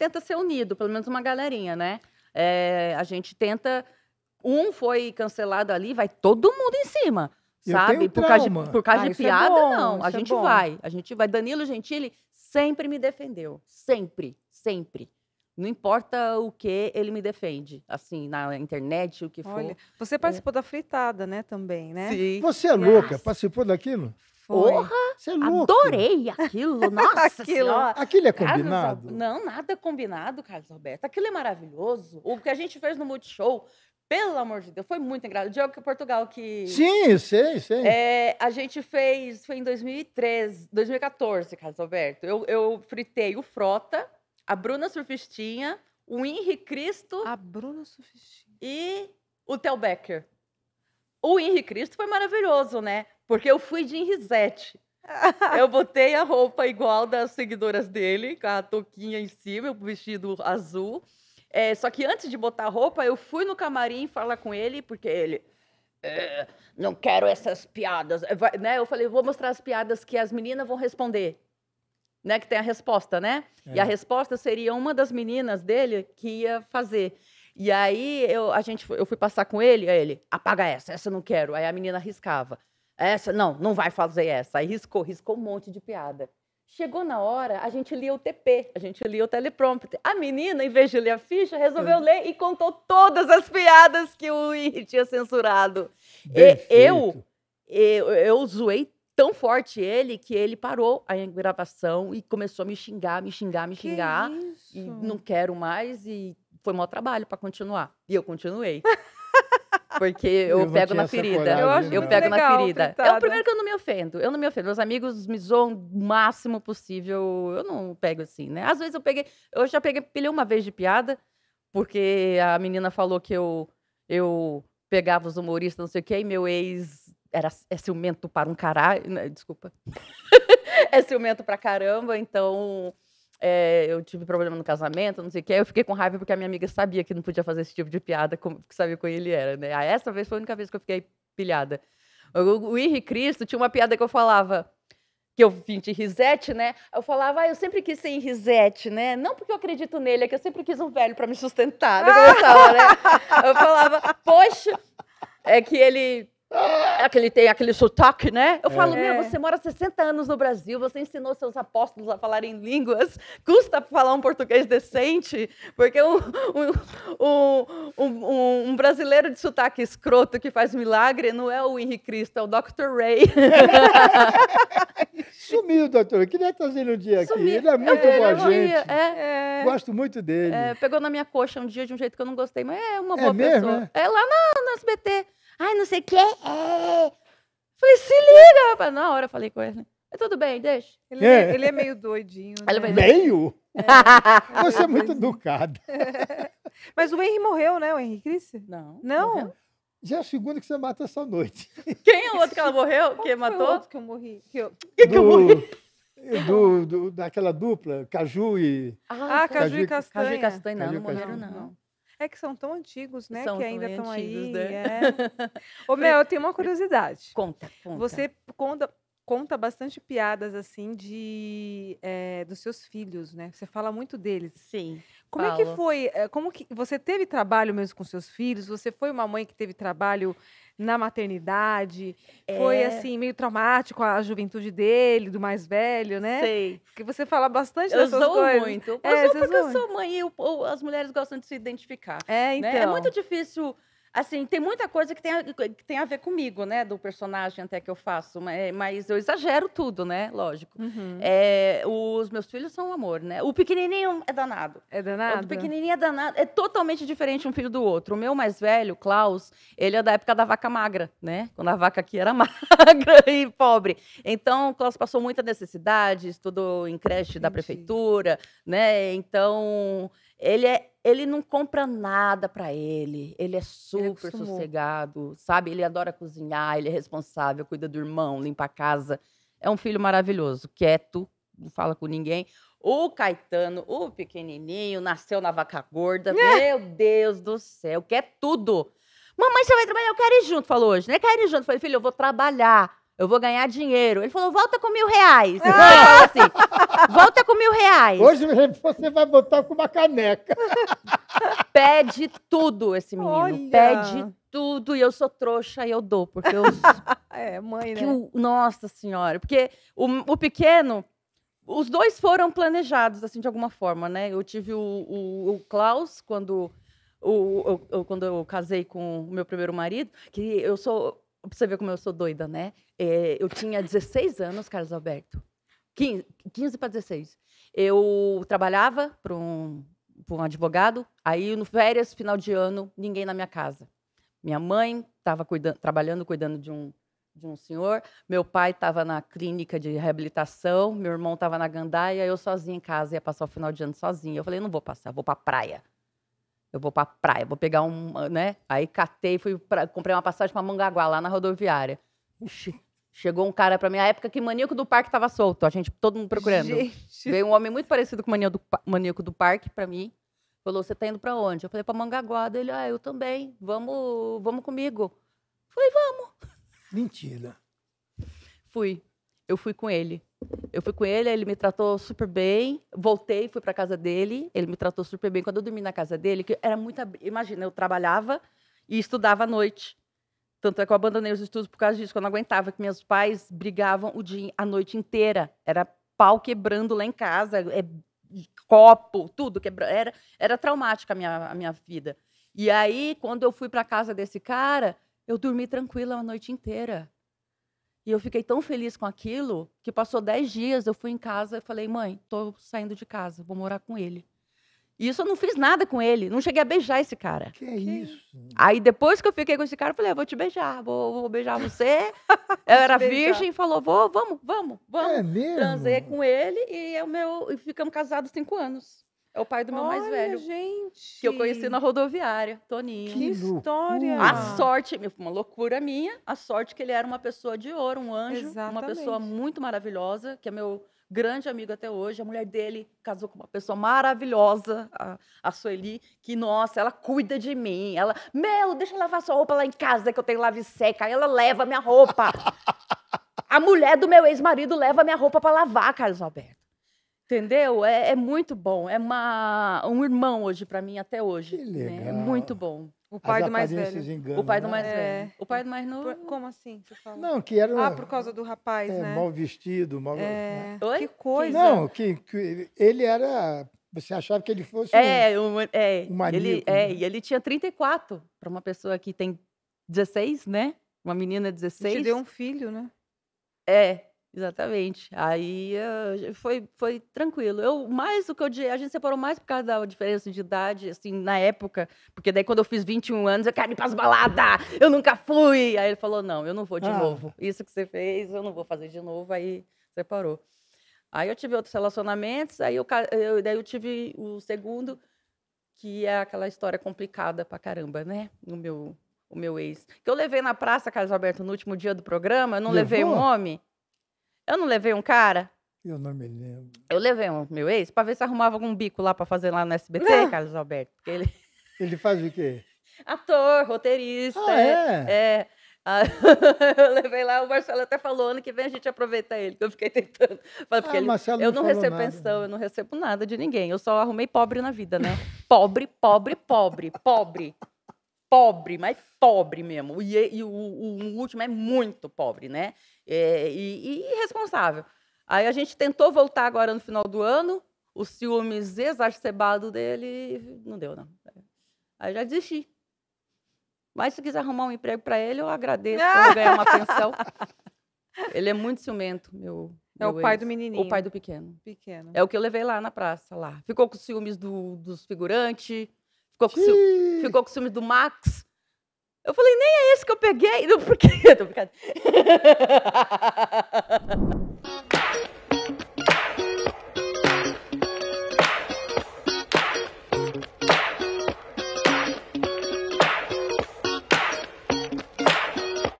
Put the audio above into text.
tenta ser unido, pelo menos uma galerinha, né? É, a gente tenta. Um foi cancelado ali, vai todo mundo em cima. sabe? Por causa, de, por causa ah, de é piada, é bom, não. A é gente é vai. A gente vai. Danilo Gentili sempre me defendeu. Sempre, sempre. Não importa o que, ele me defende. Assim, na internet, o que for. Olha, você participou é. da fritada, né, também, né? Sim. Você é louca, participou daquilo? Porra! é Adorei aquilo, nossa aquilo, senhora. Aquilo é combinado? Carlos, não, nada combinado, Carlos Roberto. Aquilo é maravilhoso. O que a gente fez no Multishow, pelo amor de Deus, foi muito engraçado. O Diogo que é Portugal que... Sim, sei, sei. É, a gente fez, foi em 2013, 2014, Carlos Roberto. Eu, eu fritei o Frota, a Bruna Surfistinha, o Henri Cristo... A Bruna Surfistinha. E o Theo Becker. O Henri Cristo foi maravilhoso, né? Porque eu fui de enrisete. Eu botei a roupa igual das seguidoras dele, com a touquinha em cima, o vestido azul. É, só que antes de botar a roupa, eu fui no camarim falar com ele, porque ele. É, não quero essas piadas. É, vai, né? Eu falei, vou mostrar as piadas que as meninas vão responder. Né? Que tem a resposta, né? É. E a é. resposta seria uma das meninas dele que ia fazer. E aí eu, a gente, eu fui passar com ele, aí ele, apaga essa, essa eu não quero. Aí a menina arriscava. Essa, não, não vai fazer essa. Aí riscou, riscou um monte de piada. Chegou na hora, a gente lia o TP, a gente lia o teleprompter. A menina, em vez de ler a ficha, resolveu hum. ler e contou todas as piadas que o IR tinha censurado. eu, eu, eu zoei tão forte ele que ele parou a gravação e começou a me xingar, me xingar, me xingar. E não quero mais. E foi mau trabalho para continuar. E eu continuei. Porque eu, eu pego na ferida. eu acho né? eu pego legal, na ferida. Fritada. É o primeiro que eu não me ofendo. Eu não me ofendo. Meus amigos me zoam o máximo possível. Eu não pego assim, né? Às vezes eu peguei. Eu já peguei, pilhei uma vez de piada, porque a menina falou que eu, eu pegava os humoristas, não sei o quê, e meu ex era, é ciumento para um caralho. Né? Desculpa. é ciumento pra caramba, então é, eu tive problema no casamento, não sei o que. Aí eu fiquei com raiva porque a minha amiga sabia que não podia fazer esse tipo de piada, que sabia quem ele era, né? Aí ah, essa vez foi a única vez que eu fiquei pilhada. O, o Henri Cristo tinha uma piada que eu falava, que eu vim de risete, né? Eu falava, ah, eu sempre quis ser em risete, né? Não porque eu acredito nele, é que eu sempre quis um velho para me sustentar. Né? Eu, né? eu falava, poxa, é que ele é aquele, tem aquele sotaque, né? Eu é. falo, é. meu, você mora 60 anos no Brasil, você ensinou seus apóstolos a falarem línguas, custa falar um português decente, porque um, um, um, um brasileiro de sotaque escroto que faz milagre não é o Henrique Cristo, é o Dr. Ray. Sumiu, doutor. Eu queria trazer um dia aqui. Sumiu. Ele é muito é, boa é gente. É, é, Gosto muito dele. É, pegou na minha coxa um dia de um jeito que eu não gostei, mas é uma boa é mesmo, pessoa. É, é lá na, no SBT. Ai, não sei o quê. É. Falei, se liga, rapaz. Na hora eu falei com ele. Tudo bem, deixa. Ele é, é, ele é meio doidinho. Né? Meio? É, Você é muito educada. Mas o Henry morreu, né? O Henry Cris? Não. Não? Morreu. Já é a segunda que você mata essa noite. Quem é o outro que ela morreu? Qual que matou? o outro que eu morri. Que eu... Que, do, que eu morri? Do, do, daquela dupla, Caju e. Ah, ah Caju, Caju e Castanha. Caju e Castanha, não, Caju não morreram, não. não. É que são tão antigos, né? São que ainda estão aí. Né? É. Ô, Mel, eu tenho uma curiosidade. Conta, conta. Você conta, conta bastante piadas, assim, de é, dos seus filhos, né? Você fala muito deles. Sim. Como é que foi? Eh, como que você teve trabalho mesmo com seus filhos? Você foi uma mãe que teve trabalho na maternidade? É... Foi assim meio traumático a juventude dele, do mais velho, né? Sei. Porque você fala bastante eu dessas coisas. Muito. Eu é, sou porque eu sou mãe e as mulheres gostam de se identificar. É, então. Né? É então. muito difícil assim, tem muita coisa que tem, a, que tem a ver comigo, né? Do personagem até que eu faço, eh, mas eu exagero tudo, né? Lógico. Uhum. É, o, os meus filhos são um amor, né? O pequenininho é danado. É danado? O pequenininho é danado. É totalmente diferente um filho do outro. O meu mais velho, Klaus, ele é da época da vaca magra, né? Quando a vaca aqui era magra e pobre. Então, Klaus passou muita necessidade, estudou em creche Entendi. da prefeitura, né? Então, ele é ele não compra nada para ele. Ele é super ele sossegado, sabe? Ele adora cozinhar, ele é responsável, cuida do irmão, limpa a casa. É um filho maravilhoso, quieto, não fala com ninguém. O Caetano, o pequenininho, nasceu na vaca gorda. É. Meu Deus do céu, quer é tudo. Mamãe, você vai trabalhar? Eu quero ir junto, falou hoje. Né? Quero ir junto. Eu falei, filho, eu vou trabalhar. Eu vou ganhar dinheiro. Ele falou, volta com mil reais. Ele falou ah. assim, volta com mil reais. Hoje você vai voltar com uma caneca. Pede tudo esse menino. Olha. Pede tudo. E eu sou trouxa e eu dou. Porque eu... É, mãe, né? nossa senhora. Porque o, o pequeno os dois foram planejados, assim, de alguma forma, né? Eu tive o, o, o Klaus quando, o, o, quando eu casei com o meu primeiro marido, que eu sou. você ver como eu sou doida, né? É, eu tinha 16 anos, Carlos Alberto. 15, 15 para 16. Eu trabalhava para um, um advogado, aí no férias, final de ano, ninguém na minha casa. Minha mãe estava trabalhando, cuidando de um de um senhor, meu pai estava na clínica de reabilitação, meu irmão estava na gandaia, eu sozinha em casa ia passar o final de ano sozinha. Eu falei, não vou passar, vou para praia. Eu vou para praia, vou pegar um, né? Aí catei, fui pra, comprei uma passagem para Mongaguá lá na rodoviária. chegou um cara para mim, a época que maníaco do parque estava solto, a gente todo mundo procurando. Gente. Veio um homem muito parecido com o maníaco do, maníaco do parque para mim. Falou, você tá indo para onde? Eu falei para Mongaguá. Ele, ah, eu também. Vamos, vamos comigo. falei, vamos. Mentira. Fui. Eu fui com ele. Eu fui com ele, ele me tratou super bem. Voltei, fui para casa dele, ele me tratou super bem. Quando eu dormi na casa dele, que era muita. Imagina, eu trabalhava e estudava à noite. Tanto é que eu abandonei os estudos por causa disso, eu não aguentava, que meus pais brigavam o dia, a noite inteira. Era pau quebrando lá em casa, é, copo, tudo quebrando. Era, era traumática a minha, a minha vida. E aí, quando eu fui para casa desse cara, eu dormi tranquila a noite inteira. E eu fiquei tão feliz com aquilo que passou dez dias, eu fui em casa e falei, mãe, tô saindo de casa, vou morar com ele. E isso eu não fiz nada com ele, não cheguei a beijar esse cara. Que, que é isso? Aí depois que eu fiquei com esse cara, eu falei, eu ah, vou te beijar, vou, vou beijar você. Ela era virgem, falou, vou, vamos, vamos, vamos. É mesmo? Transei com ele e, eu, é meu, e ficamos casados cinco anos. É o pai do meu Olha, mais velho. gente. Que eu conheci na rodoviária, Toninho. Que história! A sorte, uma loucura minha, a sorte que ele era uma pessoa de ouro, um anjo, Exatamente. uma pessoa muito maravilhosa, que é meu grande amigo até hoje. A mulher dele casou com uma pessoa maravilhosa, a, a Sueli, que, nossa, ela cuida de mim. Ela, meu, deixa eu lavar sua roupa lá em casa, que eu tenho lave seca. Aí ela leva minha roupa. a mulher do meu ex-marido leva minha roupa para lavar, Carlos Alberto. Entendeu? É, é, muito bom. É uma, um irmão hoje para mim, até hoje. Que legal. Né? É muito bom. O pai As do mais velho. Enganam, o pai do mais né? é. velho. O pai do mais novo. Como assim? Você fala? Não, que era. Ah, por causa do rapaz, é, né? Mal vestido, mal. É... Oi? Que coisa. Não, que, que ele era. Você achava que ele fosse é, um, é, um ele, é, né? e ele tinha 34 para uma pessoa que tem 16, né? Uma menina 16. Ele te deu um filho, né? É, Exatamente. Aí uh, foi, foi tranquilo. Eu, mais do que eu a gente separou mais por causa da diferença de idade, assim, na época. Porque daí quando eu fiz 21 anos, eu quero ir pras baladas, eu nunca fui. Aí ele falou: não, eu não vou de ah. novo. Isso que você fez, eu não vou fazer de novo. Aí separou. Aí eu tive outros relacionamentos, aí eu, eu, daí eu tive o segundo, que é aquela história complicada pra caramba, né? No meu, o meu ex. Que eu levei na praça, Carlos Alberto, no último dia do programa, eu não Levou? levei um homem. Eu não levei um cara? Eu não me lembro. Eu levei um meu ex para ver se arrumava algum bico lá para fazer lá no SBT, Carlos Alberto. Ele... ele faz o quê? Ator, roteirista. Ah, é? É. é. Ah, eu levei lá, o Marcelo até falou, ano que vem a gente aproveita ele, que eu fiquei tentando. Ah, porque ah, ele, não eu não recebo nada. pensão, eu não recebo nada de ninguém. Eu só arrumei pobre na vida, né? Pobre, pobre, pobre, pobre pobre, mas pobre mesmo. E, e o, o, último é muito pobre, né? É, e, e irresponsável. Aí a gente tentou voltar agora no final do ano, o ciúmes exacerbado dele não deu, não. Aí já desisti. Mas se quiser arrumar um emprego para ele, eu agradeço por ganhar uma pensão. Ele é muito ciumento, meu. É o pai ex. do menininho. O pai do pequeno. Pequeno. É o que eu levei lá na praça, lá. Ficou com ciúmes do, dos figurantes Ficou com, ciúme, ficou com ciúme do Max. Eu falei, nem é esse que eu peguei. Não, quê? Tô brincando.